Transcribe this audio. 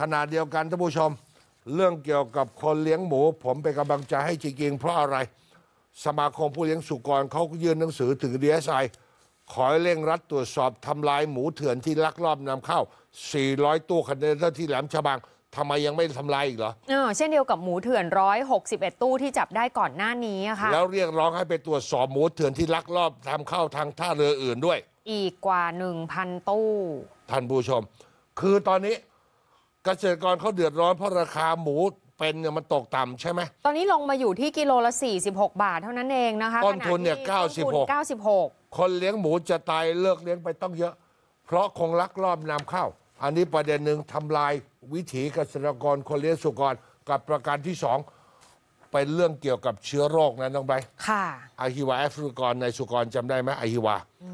ขณะเดียวกันท่านผู้ชม เรื่องเกี่ยวกับคนเลี้ยงหมูผมไปกำลังใจให้จริงๆเพราะอะไร สมาคมผู้เลี้ยงสุกรเขายื่นหนังสือถึงดีเอสไอขอเร่งรัดตรวจสอบทำลายหมูเถื่อนที่ลักลอบนำเข้า 400 ตู้คอนเทนเนอร์ที่แหลมฉบังทำไมยังไม่ทำลายอีกเหรอเออเช่นเดียวกับหมูเถื่อน 161 ตู้ที่จับได้ก่อนหน้านี้ค่ะแล้วเรียกร้องให้ไปตรวจสอบหมูเถื่อนที่ลักลอบทำเข้าทางท่าเรืออื่นด้วย อีกกว่า1,000ตู้ ท่านผู้ชม คือตอนนี้เกษตรกรเขาเดือดร้อนเพราะราคาหมูเป็นเนี่ยมันตกต่ำใช่ไหม ตอนนี้ลงมาอยู่ที่กิโลละ46 บาทเท่านั้นเองนะคะต้นทุนเนี่ย96้96 คนเลี้ยงหมูจะตายเลิกเลี้ยงไปต้องเยอะ เพราะคงลักลอบนำเข้า อันนี้ประเด็นหนึ่งทำลายวิถีเกษตรกรคนเลี้ยงสุกรกับประการที่สองเป็นเรื่องเกี่ยวกับเชื้อโรคนะน้องใบค่ะอหฮิวาแอฟริกรในสุกรจำได้ไหมอหฮิวาอื